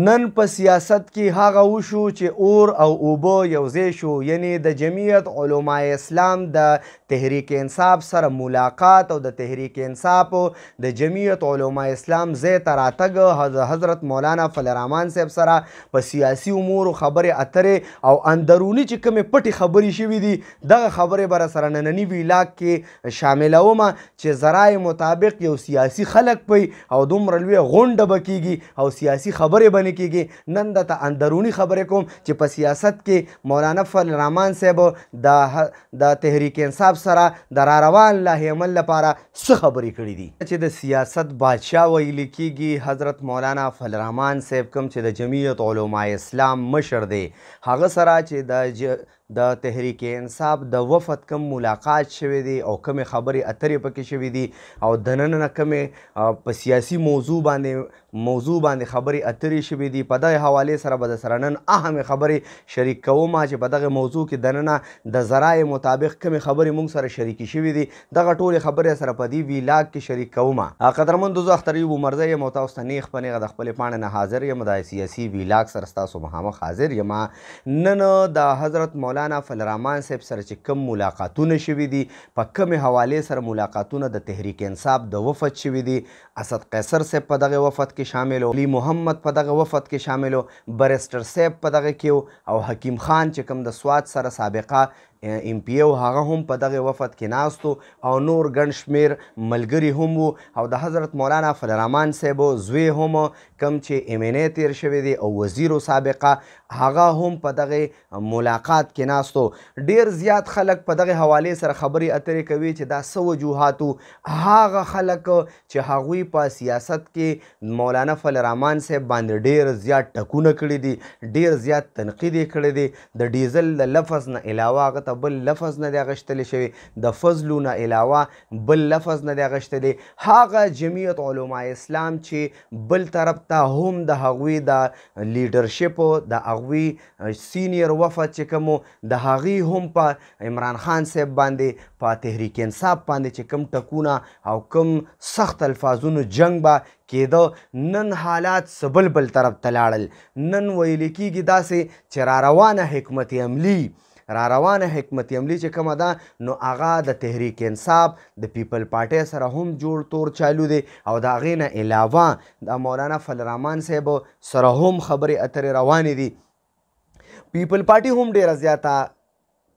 نن په سیاست کې هغه وشو چې اور او اوبه یو ځای شو یعنی د جمعیت علما اسلام د تحریک انصاف سره ملاقات او د تحریک انصاف د جمعیت علما اسلام ځای ته راتګ حضرت مولانا فلرامان صاحب سره په سیاسي امورو خبرې اترې او اندرونی چې کومې پټې خبرې شوي دي دغه خبرې به راسره ننني ویلاګ کې شاملومه چې ذرایع مطابق یو سیاسي خلک پی او دومره لویه غونډه به کیږي او سیاسي خبرې به ونې کیږي نن د ته اندرونی خبرې کوم چې په سیاست کې مولانا فضل رحمان صاحب د د تحریک انصاف سره د را روان لاهیمل لپاره څه خبرې کړې دي چې د سیاست بادشاه ویل کیږي حضرت مولانا فضل رحمان صاحب کوم چې د جمعیت علما اسلام مشر دی هغه سره چې د د تحریک انصاف د وفد کم ملاقات شوی دی او کم خبرې اترې پکې شوی دی او د نن نه کم په سیاسي موضوع باندې موضوع باندې خبرې اترې شوی دی په دغه حواله سره به د سره نن اهم خبرې شریک کوم چې په دغه موضوع کې د نن د ذرای مطابق کم خبرې مونږ سره شریکی شوی دی دغه ټوله خبرې سره په دی ویلاګ کې شریک کوم قدرمن دوزو اختر یو مرزه یم او تاسو ته نیخ پنیغه د خپل پانه نه حاضر یم د سیاسي ویلاګ سره تاسو مخامخ حاضر یم نن د حضرت مولانا مولانا فلرامان صاحب سره چې کم ملاقاتونه شوي دي په کمې حوالې سره ملاقاتونه د تحریک انصاف د وفد شوي دي اسد قیصر صاحب په دغه وفد کې شامل علي محمد په دغه وفد کې شامل برسټر صاحب په دغه کې او حکیم خان چې کوم د سواد سره سابقه ایم پی او هغه هم په دغه وفد کې ناستو او نور ګڼ شمیر ملګري هم وو او د حضرت مولانا فضلرحمان صاحب زوی هم کم چې ایم این ای تیر شوی دی او وزیرو سابقه هغه هم په دغه ملاقات کې ناستو ډیر زیات خلک په دغه حواله سره خبرې اترې کوي چې دا څه وجوهاتو هغه خلک چې هغوی په سیاست کې مولانا فضلرحمان صاحب باندې ډیر زیات ټکونه کړي دي ډیر زیات تنقید یې کړی دی د ډیزل د لفظ نه علاوه هغه ته بل لفظ نه دی اغشتلی شوی د فضلونه علاوه بل لفظ نه دی اغشتلی هغه جمعیت علما اسلام چې بل طرف ته هم د هغوی د لیډرشپ د هغوی سینیر وفد چې کوم د هغې هم په عمران خان صاحب باندې په تحریک انصاف باندې چې کوم ټکونه او کوم سخت الفاظونو جنگ به کېده نن حالات سبل بل طرف ته لاړل نن ویل کېږي داسې چې را روانه حکمت عملي را روانه حکمت عملی چې کومه ده نو هغه د تحریک انصاف د پیپل پارټۍ سره هم جوړ تور چالو دی او د هغې نه علاوه د مولانا فلرحمان صاحب سره هم خبرې اترې روانې دي پیپل پارټي هم ډیره زیاته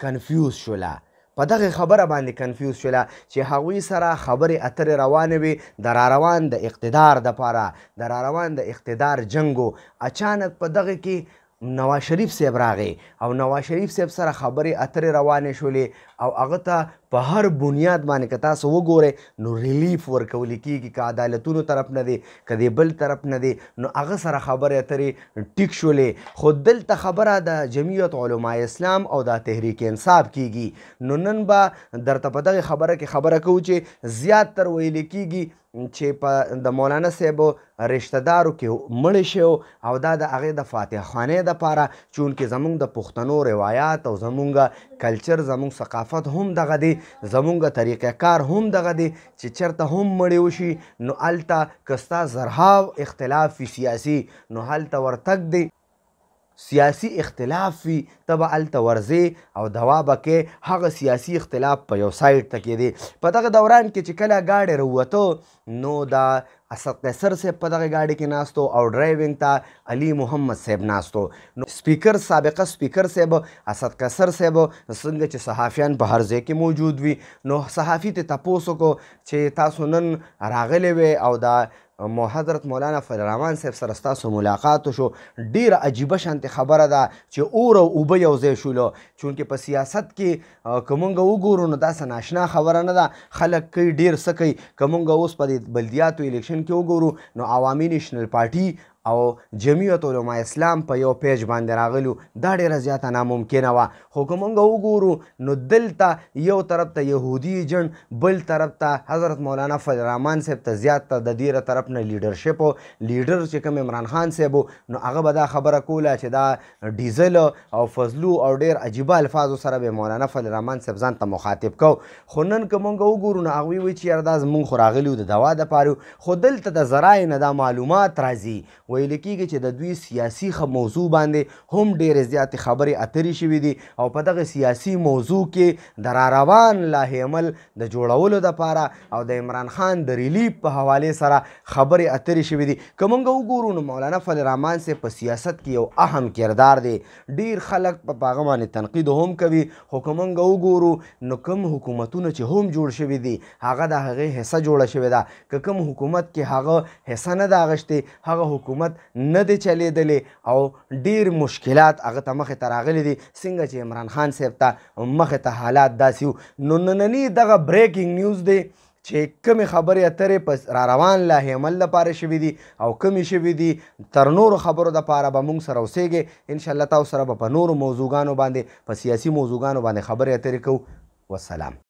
کنفیوز شوله په دغه خبره باندې کنفیوز شوله چې هغوی سره خبرې اترې روانې وي د راروان د اقتدار دپاره د راروان د اقتدار جنګ اچانک په دغه کې نواز شریف صاحب راغی او نواز شریف صاحب سره خبرې اترې روانې شولې او هغه ته په هر بنیاد باندې که تاسو وګورئ نو ریلیف ورکول کیږي که عدالتونو طرف نه دی که دی بل طرف نه دی نو هغه سره خبرې اترې ټیک شولې خو دلته خبره د جمعیت علما اسلام او د تحریک انصاف کیږي نو نن به درته په دغه خبره کې خبره کوو چې زیات تر ویل کیږي چې په د مولانا صاحب رشتہ دارو کې مړ شو او دا د هغې د فاتح خانې د پاره چونکې زمونږ د پښتنو روایات او زمونږ کلچر زمونږ ثقافت هم دغه دی زمونږ طریقه کار هم دغه دی چې چرته هم مړې وشي نو هلته که ستا زرهاو اختلاف وي سیاسي نو هلته ورتګ دی سیاسی اختلاف وي ته به هلته ورځې او دوا به کې هغه سیاسي اختلاف په یو سایډ ته کېدې په دغه دوران کې چې کله ګاډې راووته نو دا اسد قیصر صاحب په دغه ګاډي کې ناستو او ډرایوینګ ته علي محمد صاحب ناستو نو سپیکر سابقه سپیکر صاحب اسد قیصر صاحب څنګه چې صحافیان په هر ځای کې موجود وي نو صحافي ته تپوس وکړو چې تاسو نن راغلی وی او دا مو حضرت مولانا فرمان صاحب سره ستاسو ملاقات شو ډیره عجیبه شانت خبره ده چې اور او اوبه یو ځای شولو چونکې په سیاست کې کومنګ وګورو نو داسې ناشنا خبره نه ده خلک کوي ډیر سکی کومنګ اوس په بلدیاتو الیکشن کې وګورو نو عوامي نېشنل پارټي او جمعیت علما اسلام په یو پیج باندې راغلو دا ډیره زیاته ناممکنه وه خو که موږ وګورو نو دلته یو طرف ته یهودي ایجنټ بل طرف ته حضرت مولانا فضل رحمان صاحب ته زیات ته د دې طرف نه لیډرشپ و لیډر چې کوم عمران خان صاحب نو هغه به دا خبره کوله چې دا ډیزل او فضلو او ډیر عجیبه الفاظو سره به مولانا فضل رحمان صاحب ځان ته مخاطب کو خو نن که موږ وګورو نو هغوی وایي چې یاره دا زمونږ خو راغلي د دوا دپاره خو دلته د ذرایع نه دا معلومات راځي ویل کیږي چې د دوی سیاسي موضوع باندې هم ډېرې زیاتې خبرې اترې شوي دي او په دغه سیاسي موضوع کې د راروان لاهعمل د جوړولو دپاره او د عمران خان د ریلیف په حوالې سره خبرې اترې شوي دي که موږ وګورو نو مولانا فضل رحمان صاحب په سیاست کې یو اهم کردار دی ډیر خلک په هغه باندې تنقید هم کوي خو که موږ وګورو نو کم حکومتونه چې هم جوړ شوي دي هغه د هغې حصه جوړه شوې ده که کوم حکومت کې هغه حصه نه ده اغوښتې هغه حکومت حکومت نه دی چلیدلې او ډیر مشکلات هغه ته مخې ته راغلي دي څنګه چې عمران خان صاحب ته مخې ته حالات داسې وو نو ننني دغه بریکینګ نیوز دی چې کمی خبرې اترې په را روان لا هیمل لپاره شوي دي او کمی شوي دي تر نورو خبرو دپاره به موږ سره اوسیږي انشاءالله تاسو سره به په نورو موضوعګانو باندې په سیاسي موضوعګانو باندې خبرې اترې کوو وسلام